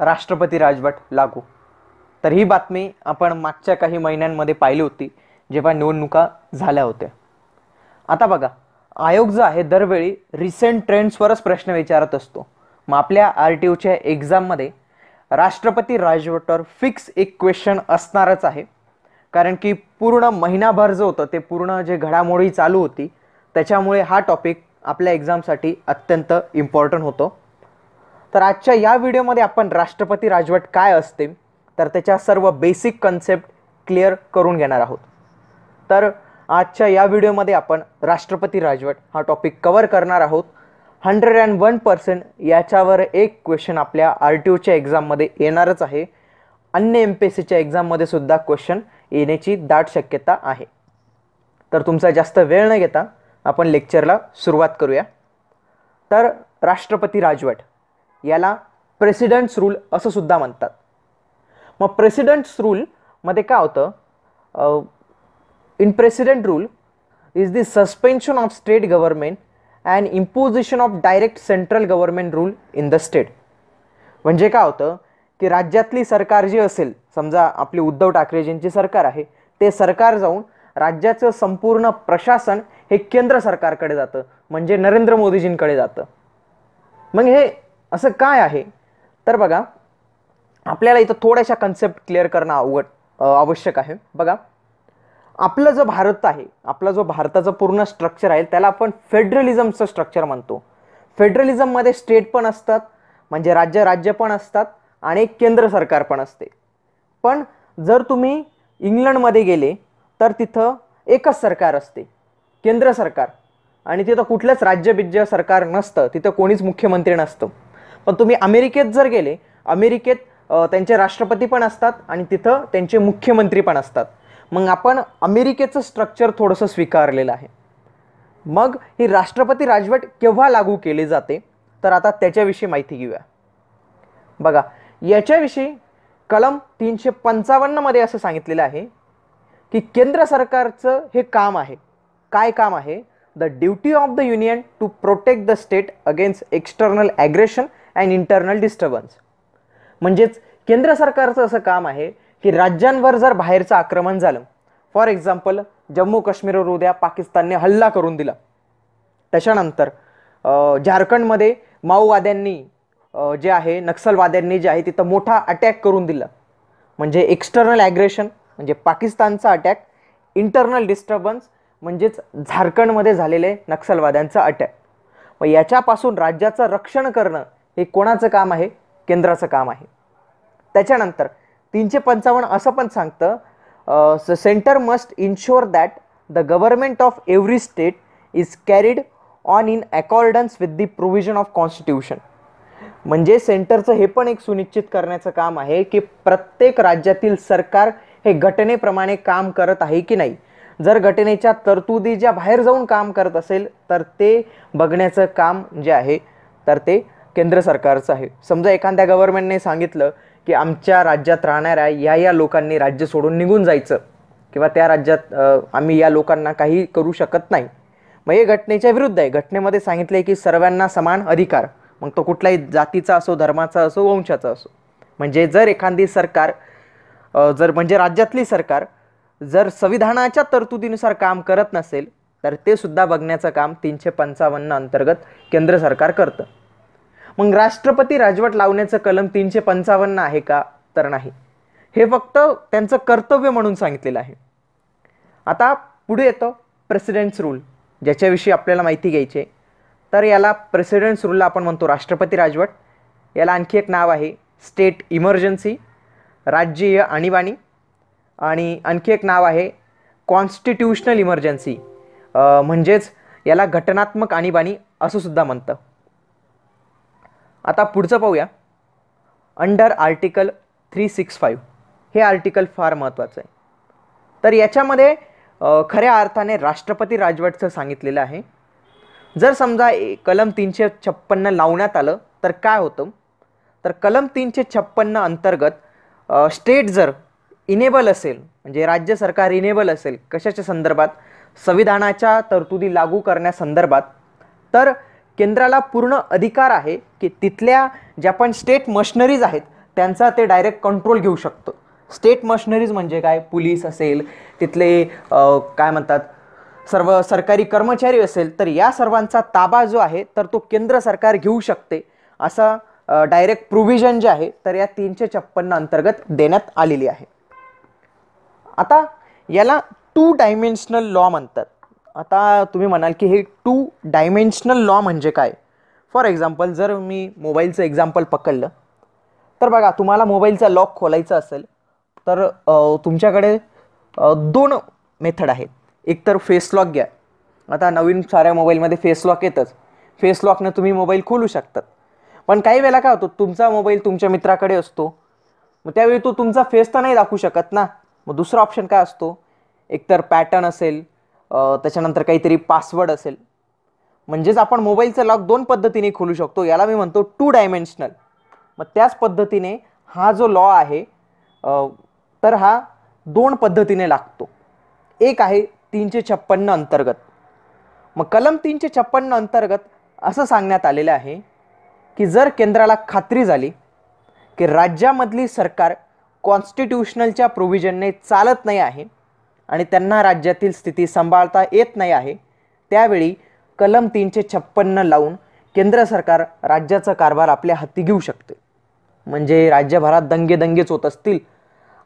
राष्ट्रपती राजवट लागू तर ही बातमी आपण मागच्या काही महिन्यांमध्ये पाहिली होती जेव्हा निवडणुका झाल्या होत्या आता बघा आयोग जो आहे दरवेळी रिसेंट ट्रेंड्सवरच प्रश्न विचारत असतो मग आपल्या आर टी ओच्या एक्झाममध्ये राष्ट्रपती राजवटवर फिक्स एक क्वेश्चन असणारच आहे कारण की पूर्ण महिनाभर जो होतं ते पूर्ण जे घडामोडी चालू होती त्याच्यामुळे हा टॉपिक आपल्या एक्झामसाठी अत्यंत इम्पॉर्टंट होतो तर आजच्या या व्हिडिओमध्ये आपण राष्ट्रपती राजवट काय असते तर त्याच्या सर्व बेसिक कन्सेप्ट क्लिअर करून घेणार आहोत तर आजच्या या व्हिडिओमध्ये आपण राष्ट्रपती राजवट हा टॉपिक कवर करणार आहोत हंड्रेड अँड वन पर्सेंट याच्यावर एक क्वेश्चन आपल्या आर टी ओच्या एक्झाममध्ये येणारच आहे अन्य एम पी एस सीच्या एक्झाममध्ये सुद्धा क्वेश्चन येण्याची दाट शक्यता आहे तर तुमचा जास्त वेळ न घेता आपण लेक्चरला सुरुवात करूया तर राष्ट्रपती राजवट याला प्रेसिडेंट्स रूल असं सुद्धा म्हणतात मग प्रेसिडंट्स रूलमध्ये काय होतं in president rule is the suspension of state government and imposition of direct central government rule in the state म्हणजे काय होतं की राज्यातली सरकार जी असेल समजा आपली उद्धव ठाकरेजींची सरकार आहे ते सरकार जाऊन राज्याचं संपूर्ण प्रशासन हे केंद्र सरकारकडे जातं म्हणजे नरेंद्र मोदीजींकडे जातं मग हे असं काय आहे तर बघा आपल्याला इथं थोड्याशा कन्सेप्ट क्लिअर करणं अवघड आवश्यक आहे बघा आपलं जो भारत आहे आपला जो भारताचं पूर्ण स्ट्रक्चर आहे त्याला आपण फेडरलिझमचं स्ट्रक्चर म्हणतो फेडरलिझममध्ये स्टेट पण असतात म्हणजे राज्य राज्य पण असतात आणि केंद्र सरकार पण असते पण जर तुम्ही इंग्लंडमध्ये गेले तर तिथं एकच सरकार असते केंद्र सरकार आणि तिथं कुठलंच राज्य बिज्य सरकार नसतं तिथं कोणीच मुख्यमंत्री नसतं पण तुम्ही अमेरिकेत जर गेले अमेरिकेत त्यांचे राष्ट्रपती पण असतात आणि तिथं त्यांचे मुख्यमंत्री पण असतात मग आपण अमेरिकेचं स्ट्रक्चर थोडंसं स्वीकारलेलं आहे मग ही राष्ट्रपती राजवट केव्हा लागू केली जाते तर आता त्याच्याविषयी माहिती घेऊया बघा याच्याविषयी कलम तीनशे पंचावन्नमध्ये असं सांगितलेलं आहे की केंद्र सरकारचं हे काम आहे काय काम आहे the duty of the union to protect the state against external aggression and internal disturbance म्हणजेच केंद्र सरकारचं असं काम आहे की राज्यांवर जर बाहेरचं आक्रमण झालं फॉर एक्झाम्पल जम्मू काश्मीरवर उद्या पाकिस्तानने हल्ला करून दिला त्याच्यानंतर झारखंडमध्ये माओवाद्यांनी जे आहे नक्सलवाद्यांनी जे आहे तिथं मोठा अटॅक करून दिला म्हणजे एक्स्टर्नल ॲग्रेशन म्हणजे पाकिस्तानचा अटॅक इंटरनल डिस्टर्बन्स म्हणजेच झारखंडमध्ये झालेले नक्षलवाद्यांचा अटॅक मग याच्यापासून राज्याचं रक्षण करणं हे कोणाचं काम आहे केंद्राचं काम आहे त्याच्यानंतर तीनशे पंचावन्न असं पण सांगतं centre must ensure that the government of every state is carried on in accordance with the provision of constitution म्हणजे सेंटरचं हे पण एक सुनिश्चित करण्याचं काम आहे की प्रत्येक राज्यातील सरकार हे घटनेप्रमाणे काम करत आहे की नाही जर घटनेच्या तरतुदी ज्या बाहेर जाऊन काम करत असेल तर ते बघण्याचं काम जे आहे तर ते केंद्र सरकारचं आहे समजा एखाद्या गव्हर्नमेंटने सांगितलं की आमच्या राज्यात राहणाऱ्या या या लोकांनी राज्य सोडून निघून जायचं किंवा त्या राज्यात आम्ही या लोकांना काही करू शकत नाही मग हे घटनेच्या विरुद्ध आहे घटनेमध्ये सांगितले की सर्वांना समान अधिकार मग तो कुठल्याही जातीचा असो धर्माचा असो वंशाचा असो म्हणजे जर एखादी सरकार जर म्हणजे राज्यातली सरकार जर संविधानाच्या तरतुदीनुसार काम करत नसेल तर ते सुद्धा बघण्याचं काम तीनशे पंचावन्न अंतर्गत केंद्र सरकार करतं मग राष्ट्रपती राजवट लावण्याचं कलम तीनशे पंचावन्न आहे का तर नाही हे फक्त त्यांचं कर्तव्य म्हणून सांगितलेलं आहे आता पुढे येतं प्रेसिडेंट्स रूल ज्याच्याविषयी आपल्याला माहिती घ्यायची तर याला प्रेसिडेंट्स रूलला आपण म्हणतो राष्ट्रपती राजवट याला आणखी एक नाव आहे स्टेट इमर्जन्सी राज्यीय आणीबाणी आणि आणखी एक नाव आहे कॉन्स्टिट्यूशनल इमर्जन्सी म्हणजेच याला घटनात्मक आणीबाणी सुद्धा म्हणतं आता पुढचं पाहूया under article three six five हे आर्टिकल फार महत्त्वाचं आहे तर याच्यामध्ये खऱ्या अर्थाने राष्ट्रपती राजवटचं सांगितलेलं आहे जर समजा कलम तीनशे छप्पन्न लावण्यात आलं तर काय होतं तर कलम तीनशे छप्पन्न अंतर्गत स्टेट जर इनेबल असेल म्हणजे राज्य सरकार इनेबल असेल कशाच्या संदर्भात संविधानाच्या तरतुदी लागू करण्यासंदर्भात तर केंद्राला पूर्ण अधिकार आहे की तिथल्या ज्या पण स्टेट मशनरीज आहेत त्यांचा ते डायरेक्ट कंट्रोल घेऊ शकतो स्टेट मशनरीज म्हणजे काय पोलीस असेल तिथले काय म्हणतात सर्व सरकारी कर्मचारी असेल तर या सर्वांचा ताबा जो आहे तर तो केंद्र सरकार घेऊ शकते असा डायरेक्ट प्रोव्हिजन जे आहे तर या तीनशे छप्पन्न अंतर्गत देण्यात आलेली आहे आता याला टू डायमेन्शनल लॉ म्हणतात आता तुम्ही म्हणाल की हे टू डायमेन्शनल लॉ म्हणजे काय फॉर एक्झाम्पल जर मी मोबाईलचं एक्झाम्पल पकडलं तर बघा तुम्हाला मोबाईलचा लॉक खोलायचा असेल तर तुमच्याकडे दोन मेथड आहेत एकतर फेस लॉक घ्या आता नवीन साऱ्या मोबाईलमध्ये फेस लॉक येतच फेस लॉकनं तुम्ही मोबाईल खोलू शकतात पण काही वेळेला काय होतो तुमचा मोबाईल तुमच्या मित्राकडे असतो मग त्यावेळी तो तुमचा फेस तर नाही दाखवू शकत ना मग दुसरा ऑप्शन काय असतो एकतर पॅटर्न असेल त्याच्यानंतर काहीतरी पासवर्ड असेल म्हणजेच आपण मोबाईलचं लॉक दोन पद्धतीने खोलू शकतो याला मी म्हणतो टू डायमेन्शनल मग त्याच पद्धतीने हा जो लॉ आहे तर हा दोन पद्धतीने लागतो एक आहे तीनशे छप्पन्न अंतर्गत मग कलम तीनशे छप्पन्न अंतर्गत असं सांगण्यात आलेलं आहे की जर केंद्राला खात्री झाली की राज्यामधली सरकार कॉन्स्टिट्युशनलच्या प्रोव्हिजनने चालत नाही आहे आणि त्यांना राज्यातील स्थिती सांभाळता येत नाही आहे त्यावेळी कलम तीनशे छप्पन्न लावून केंद्र सरकार राज्याचा कारभार आपल्या हाती घेऊ शकते म्हणजे राज्यभरात दंगे दंगेच होत असतील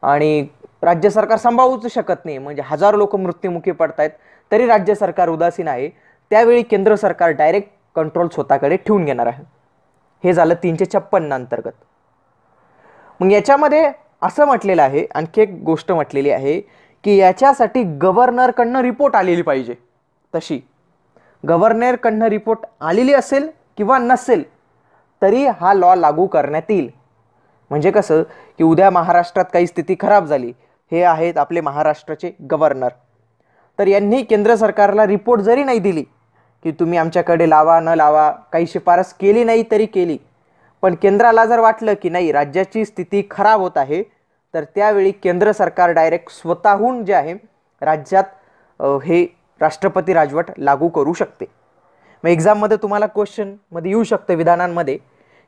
आणि राज्य सरकार सांभाळूच शकत नाही म्हणजे हजारो लोक मृत्युमुखी पडत आहेत तरी राज्य सरकार उदासीन आहे त्यावेळी केंद्र सरकार डायरेक्ट कंट्रोल स्वतःकडे ठेवून घेणार आहे हे झालं तीनशे छप्पन्न अंतर्गत मग याच्यामध्ये असं म्हटलेलं आहे आणखी एक गोष्ट म्हटलेली आहे की याच्यासाठी गव्हर्नरकडनं रिपोर्ट आलेली पाहिजे तशी गव्हर्नरकडनं रिपोर्ट आलेली असेल किंवा नसेल तरी हा लॉ लागू करण्यात येईल म्हणजे कसं की उद्या महाराष्ट्रात काही स्थिती खराब झाली हे आहेत आपले महाराष्ट्राचे गव्हर्नर तर यांनी केंद्र सरकारला रिपोर्ट जरी नाही दिली की तुम्ही आमच्याकडे लावा न लावा काही शिफारस केली नाही तरी केली पण केंद्राला जर वाटलं की नाही राज्याची स्थिती खराब होत आहे तर त्यावेळी केंद्र सरकार डायरेक्ट स्वतःहून जे आहे राज्यात हे राष्ट्रपती राजवट लागू करू शकते मग एक्झाममध्ये तुम्हाला क्वेश्चनमध्ये येऊ शकतं विधानांमध्ये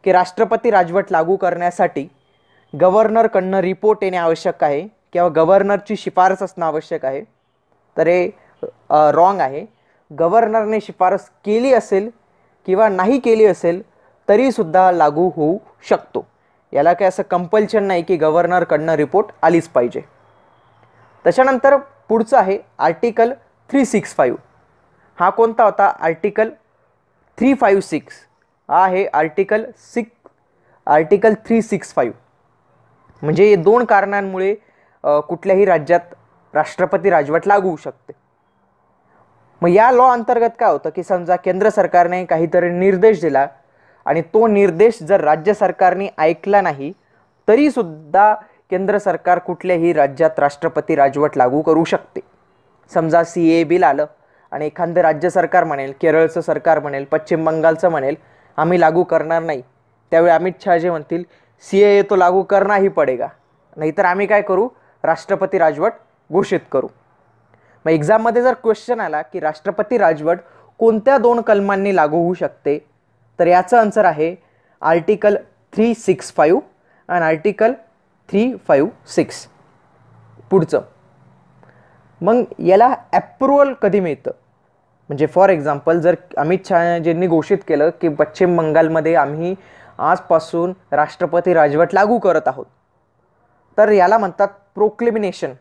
की राष्ट्रपती राजवट लागू करण्यासाठी गव्हर्नरकडनं रिपोर्ट येणे आवश्यक आहे किंवा गव्हर्नरची शिफारस असणं आवश्यक आहे तर हे रॉंग आहे गव्हर्नरने शिफारस केली असेल किंवा नाही केली असेल तरीसुद्धा लागू होऊ शकतो याला काय असं कंपल्शन नाही की गव्हर्नरकडनं रिपोर्ट आलीच पाहिजे त्याच्यानंतर पुढचं आहे आर्टिकल थ्री सिक्स फाईव्ह हा कोणता होता आर्टिकल थ्री फाईव्ह सिक्स हा आहे article six article three six five म्हणजे दोन कारणांमुळे कुठल्याही राज्यात राष्ट्रपती राजवट लागू होऊ शकते मग या लॉ अंतर्गत काय होतं की समजा केंद्र सरकारने काहीतरी निर्देश दिला आणि तो निर्देश जर राज्य सरकारने ऐकला नाही तरीसुद्धा केंद्र सरकार कुठल्याही राज्यात राष्ट्रपती राजवट लागू करू शकते समजा सी ए बिल आलं आणि एखादं राज्य सरकार म्हणेल केरळचं सरकार म्हणेल पश्चिम बंगालचं म्हणेल आम्ही लागू करणार नाही त्यावेळी अमित शहा जे म्हणतील सी ए तो लागू करणारही पडेगा नाहीतर आम्ही काय करू राष्ट्रपती राजवट घोषित करू मग एक्झाममध्ये जर क्वेश्चन आला की राष्ट्रपती राजवट कोणत्या दोन कलमांनी लागू होऊ शकते तर याचं आन्सर आहे आर्टिकल थ्री सिक्स फाईव्ह आणि आर्टिकल थ्री फाईव्ह सिक्स पुढचं मग याला ॲप्रुव्हल कधी मिळतं म्हणजे फॉर एक्झाम्पल जर अमित शहाजींनी घोषित केलं की पश्चिम बंगालमध्ये आम्ही आजपासून राष्ट्रपती राजवट लागू करत आहोत तर याला म्हणतात प्रोक्लिमिनेशन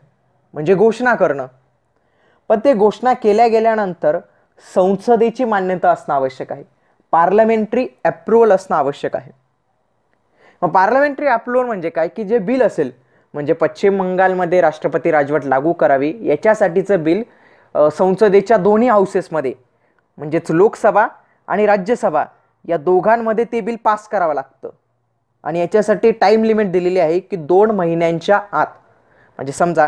म्हणजे घोषणा करणं पण ते घोषणा केल्या गेल्यानंतर संसदेची मान्यता असणं आवश्यक आहे पार्लमेंटरी ॲप्रुव्हल असणं आवश्यक आहे मग पार्लमेंटरी ॲप्रुवल म्हणजे काय की जे बिल असेल म्हणजे पश्चिम बंगालमध्ये राष्ट्रपती राजवट लागू करावी याच्यासाठीचं बिल संसदेच्या दोन्ही हाऊसेसमध्ये म्हणजेच लोकसभा आणि राज्यसभा या दोघांमध्ये ते बिल पास करावं लागतं आणि याच्यासाठी टाईम लिमिट दिलेली आहे की दोन महिन्यांच्या आत म्हणजे समजा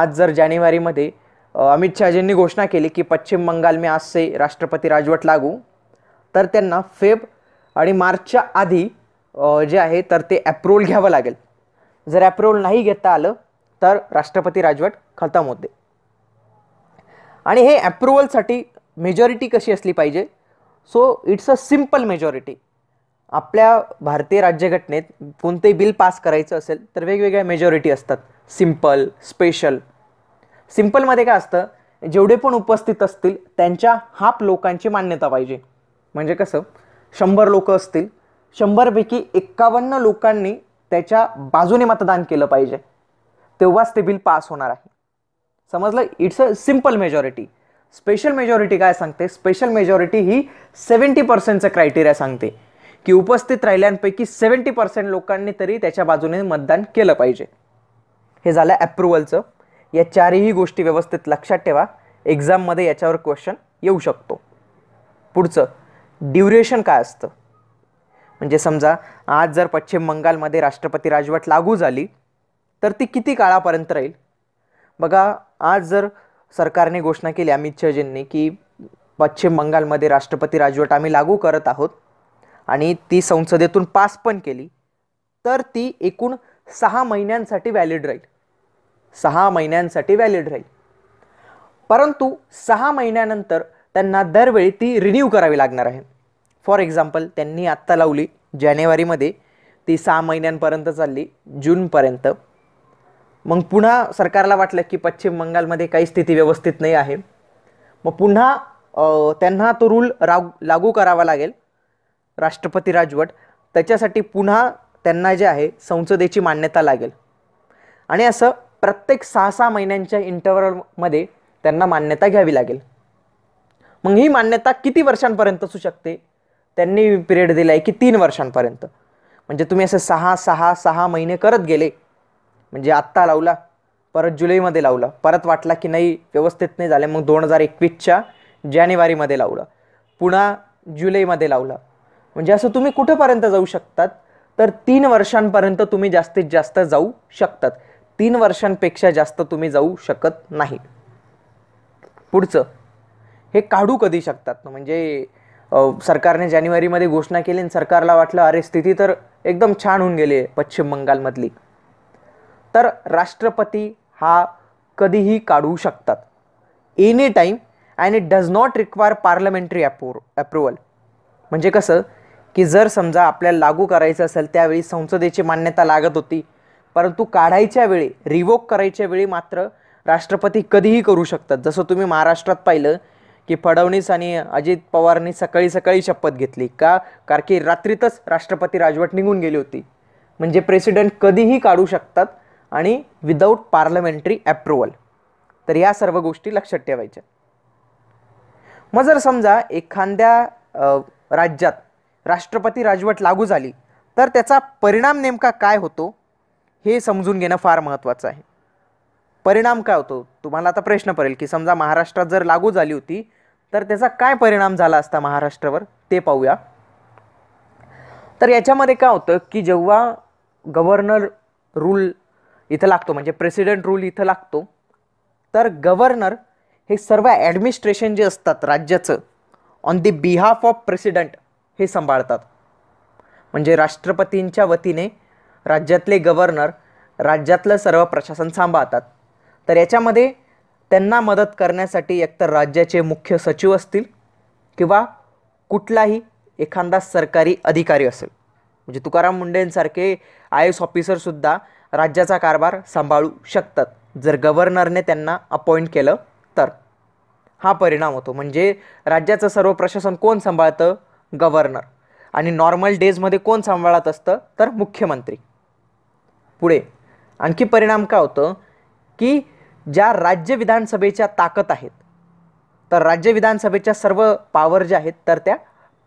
आज जर जानेवारीमध्ये अमित शहाजींनी घोषणा केली की पश्चिम बंगाल मी आज से राष्ट्रपती राजवट लागू तर त्यांना फेब आणि मार्चच्या आधी जे आहे तर ते ॲप्रुव्हल घ्यावं लागेल जर ॲप्रुव्हल नाही घेता आलं तर राष्ट्रपती राजवट खतम होते आणि हे ॲप्रुव्हलसाठी मेजॉरिटी कशी असली पाहिजे so it's a simple majority आपल्या भारतीय राज्यघटनेत कोणते बिल पास करायचं असेल तर वेगवेगळ्या मेजॉरिटी असतात सिम्पल स्पेशल सिम्पलमध्ये काय असतं जेवढे पण उपस्थित असतील त्यांच्या हाफ लोकांची मान्यता पाहिजे म्हणजे कसं शंभर लोक असतील शंभरपैकी एक्कावन्न लोकांनी त्याच्या बाजूने मतदान केलं पाहिजे तेव्हाच ते बिल पास होणार आहे समजलं it's a simple majority special majority काय सांगते स्पेशल मेजॉरिटी ही सेवन्टी पर्सेंटचं क्रायटेरिया सांगते की उपस्थित राहिल्यांपैकी सेवन्टी पर्सेंट लोकांनी तरी त्याच्या बाजूने मतदान केलं पाहिजे हे झालं ॲप्रुव्हलचं या चारही गोष्टी व्यवस्थित लक्षात ठेवा एक्झाममध्ये याच्यावर क्वेश्चन येऊ शकतो पुढचं ड्युरेशन काय असतं म्हणजे समजा आज जर पश्चिम बंगालमध्ये राष्ट्रपती राजवट लागू झाली तर ती किती काळापर्यंत राहील बघा आज जर सरकारने घोषणा केली अमित शहाजींनी की पश्चिम बंगालमध्ये राष्ट्रपती राजवट आम्ही लागू करत आहोत आणि ती संसदेतून पास पण केली तर ती एकूण सहा महिन्यांसाठी व्हॅलिड राहील सहा महिन्यांसाठी व्हॅलिड राहील परंतु सहा महिन्यानंतर त्यांना दरवेळी ती रिन्यू करावी लागणार आहे फॉर एक्झाम्पल त्यांनी आत्ता लावली जानेवारीमध्ये ती सहा महिन्यांपर्यंत चालली जूनपर्यंत मग पुन्हा सरकारला वाटलं की पश्चिम बंगालमध्ये काही स्थिती व्यवस्थित नाही आहे मग पुन्हा त्यांना तो रूल राग लागू करावा लागेल राष्ट्रपती राजवट त्याच्यासाठी पुन्हा त्यांना जे आहे संसदेची मान्यता लागेल आणि असं प्रत्येक सहा सहा महिन्यांच्या इंटरव्हलमध्ये त्यांना मान्यता घ्यावी लागेल मग ही मान्यता किती वर्षांपर्यंत असू शकते त्यांनी पिरियड दिला आहे की तीन वर्षांपर्यंत म्हणजे तुम्ही असं सहा सहा सहा महिने करत गेले म्हणजे आत्ता लावला परत जुलैमध्ये लावला परत वाटला की नाही व्यवस्थित नाही झाले मग दोन हजार एकवीसच्या जानेवारीमध्ये लावलं पुन्हा जुलैमध्ये लावलं म्हणजे असं तुम्ही कुठंपर्यंत जाऊ शकतात तर तीन वर्षांपर्यंत तुम्ही जास्तीत जास्त जाऊ शकतात तीन वर्षांपेक्षा जास्त तुम्ही जाऊ शकत नाही पुढचं हे काढू कधी शकतात म्हणजे सरकारने जानेवारीमध्ये घोषणा केली आणि सरकारला वाटलं अरे स्थिती तर एकदम छान होऊन गेली आहे पश्चिम बंगालमधली तर राष्ट्रपती हा कधीही काढू शकतात any time and it does not require parliamentary approve approval म्हणजे कसं की जर समजा आपल्याला लागू करायचं असेल त्यावेळी संसदेची मान्यता लागत होती परंतु काढायच्या वेळी रिवोक करायच्या वेळी मात्र राष्ट्रपती कधीही करू शकतात जसं तुम्ही महाराष्ट्रात पाहिलं की फडणवीस आणि अजित पवारांनी सकाळी सकाळी शपथ घेतली का कारण की रात्रीतच राष्ट्रपती राजवट निघून गेली होती म्हणजे प्रेसिडेंट कधीही काढू शकतात आणि विदाऊट पार्लमेंटरी ॲप्रुव्हल तर या सर्व गोष्टी लक्षात ठेवायच्या मग जर समजा एखाद्या राज्यात राष्ट्रपती राजवट लागू झाली तर त्याचा परिणाम नेमका काय होतो हे समजून घेणं फार महत्त्वाचं आहे परिणाम काय होतो तुम्हाला आता प्रश्न पडेल की समजा महाराष्ट्रात जर लागू झाली होती तर त्याचा काय परिणाम झाला असता महाराष्ट्रावर ते पाहूया तर याच्यामध्ये काय होतं की जेव्हा गव्हर्नर रूल इथं लागतो म्हणजे प्रेसिडेंट रूल इथं लागतो तर गव्हर्नर हे सर्व ॲडमिनिस्ट्रेशन जे असतात राज्याचं on the behalf of president हे सांभाळतात म्हणजे राष्ट्रपतींच्या वतीने राज्यातले गव्हर्नर राज्यातलं सर्व प्रशासन सांभाळतात तर याच्यामध्ये त्यांना मदत करण्यासाठी एकतर राज्याचे मुख्य सचिव असतील किंवा कुठलाही एखादा सरकारी अधिकारी असेल म्हणजे तुकाराम मुंडेंसारखे आय एस ऑफिसरसुद्धा राज्याचा कारभार सांभाळू शकतात जर गव्हर्नरने त्यांना अपॉइंट केलं तर हा परिणाम होतो म्हणजे राज्याचं सर्व प्रशासन कोण सांभाळतं गव्हर्नर आणि नॉर्मल डेजमध्ये कोण सांभाळत असतं तर मुख्यमंत्री पुढे आणखी परिणाम काय होतं की ज्या राज्य विधानसभेच्या ताकद आहेत तर राज्य विधानसभेच्या सर्व पावर ज्या आहेत तर त्या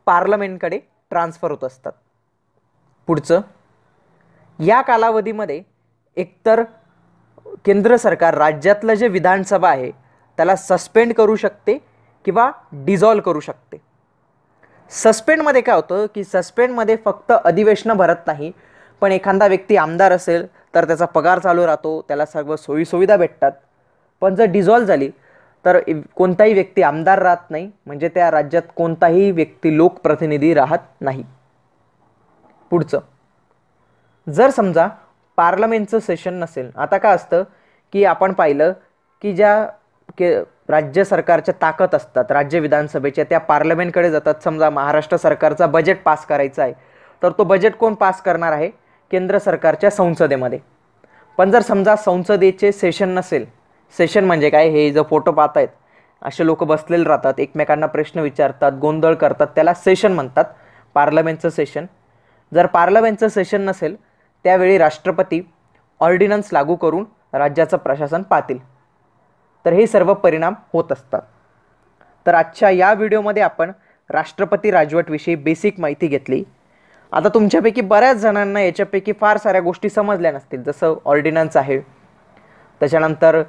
पार्लमेंटकडे ट्रान्सफर होत असतात पुढचं या कालावधीमध्ये एकतर केंद्र सरकार राज्यातलं जे विधानसभा आहे त्याला सस्पेंड करू शकते किंवा डिझॉल्व करू शकते सस्पेंडमध्ये काय होतं की सस्पेंडमध्ये फक्त अधिवेशनं भरत नाही पण एखादा व्यक्ती आमदार असेल तर त्याचा पगार चालू राहतो त्याला सर्व सोयीसुविधा भेटतात पण जर डिझॉल्व झाली तर कोणताही व्यक्ती आमदार राहत नाही म्हणजे त्या राज्यात कोणताही व्यक्ती लोकप्रतिनिधी राहत नाही पुढचं जर समजा पार्लमेंटचं सेशन नसेल आता काय असतं की आपण पाहिलं की ज्या के राज्य सरकारच्या ताकद असतात राज्य विधानसभेच्या त्या पार्लमेंटकडे जातात समजा महाराष्ट्र सरकारचा बजेट पास करायचा आहे तर तो बजेट कोण पास करणार आहे केंद्र सरकारच्या संसदेमध्ये पण जर समजा संसदेचे सेशन नसेल सेशन म्हणजे काय हे जो फोटो पाहतायत असे लोक बसलेले राहतात एकमेकांना प्रश्न विचारतात गोंधळ करतात त्याला सेशन म्हणतात पार्लमेंटचं सेशन जर पार्लमेंटचं सेशन नसेल त्यावेळी राष्ट्रपती ऑर्डिनन्स लागू करून राज्याचं प्रशासन पाहतील तर हे सर्व परिणाम होत असतात तर आजच्या या व्हिडिओमध्ये आपण राष्ट्रपती राजवटविषयी बेसिक माहिती घेतली आता तुमच्यापैकी बऱ्याच जणांना याच्यापैकी फार साऱ्या गोष्टी समजल्या नसतील जसं ऑर्डिनन्स आहे त्याच्यानंतर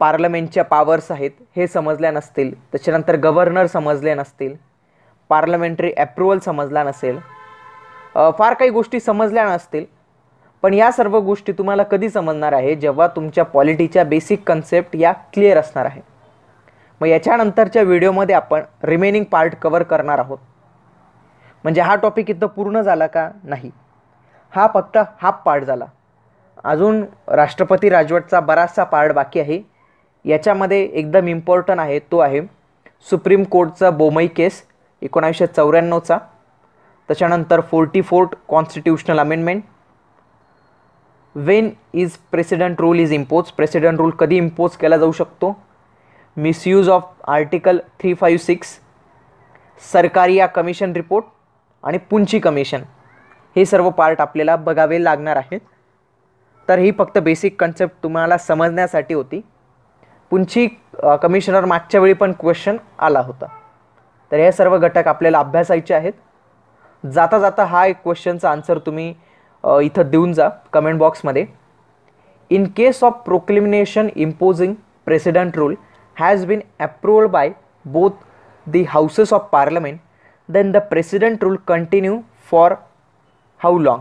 पार्लमेंटच्या पावर्स आहेत हे समजल्या नसतील त्याच्यानंतर गव्हर्नर समजले नसतील पार्लमेंटरी ॲप्रुव्हल समजला नसेल फार काही गोष्टी समजल्या नसतील पण या सर्व गोष्टी तुम्हाला कधी समजणार आहे जेव्हा तुमच्या पॉलिटीच्या बेसिक कन्सेप्ट या क्लिअर असणार आहे मग याच्यानंतरच्या व्हिडिओमध्ये आपण रिमेनिंग पार्ट कवर करणार आहोत म्हणजे हा टॉपिक इथं पूर्ण झाला का नाही हा फक्त हाफ पार्ट झाला अजून राष्ट्रपती राजवटचा बराचसा पार्ट बाकी आहे याच्यामध्ये एकदम इम्पॉर्टंट आहे तो आहे सुप्रीम कोर्टचा बोमई केस एकोणावीसशे चौऱ्याण्णवचा त्याच्यानंतर forty fourth constitutional amendment when is president rule is impose president rule कधी इम्पोज केला जाऊ शकतो misuse of article three five six सरकारी या कमिशन रिपोर्ट आणि पुंची कमिशन हे सर्व पार्ट आपल्याला बघावे लागणार आहेत तर ही फक्त बेसिक कन्सेप्ट तुम्हाला समजण्यासाठी होती पुंची कमिशनर मागच्या वेळी पण क्वेश्चन आला होता तर हे सर्व घटक आपल्याला अभ्यासायचे आहेत जाता जाता हा एक क्वेश्चनचा आन्सर तुम्ही इथं देऊन जा कमेंट बॉक्समध्ये in case of proclamation imposing president rule has been approved by both the houses of parliament then the president rule continue for how long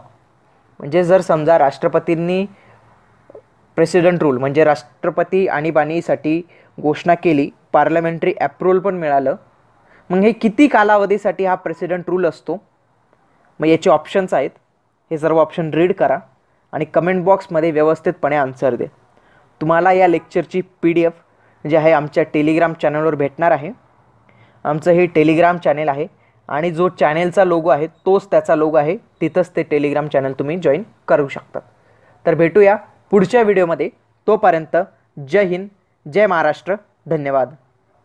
म्हणजे जर समजा राष्ट्रपतींनी प्रेसिडेंट रूल म्हणजे राष्ट्रपती आणीबाणीसाठी घोषणा केली पार्लमेंटरी ॲप्रुव्हल पण मिळालं मग हे किती कालावधीसाठी हा प्रेसिडेंट रूल असतो मग याचे ऑप्शन्स आहेत हे सर्व ऑप्शन रीड करा आणि कमेंट बॉक्समध्ये व्यवस्थितपणे आन्सर दे तुम्हाला या लेक्चरची पी डी एफ जे आहे आमच्या टेलिग्राम चॅनलवर भेटणार आहे आमचं हे टेलिग्राम चॅनेल आहे आणि जो चॅनेलचा लोगो आहे तोच त्याचा लोगो आहे तिथंच ते टेलिग्राम चॅनल तुम्ही जॉईन करू शकतात तर भेटूया पुढच्या व्हिडिओमध्ये तोपर्यंत जय हिंद जय महाराष्ट्र धन्यवाद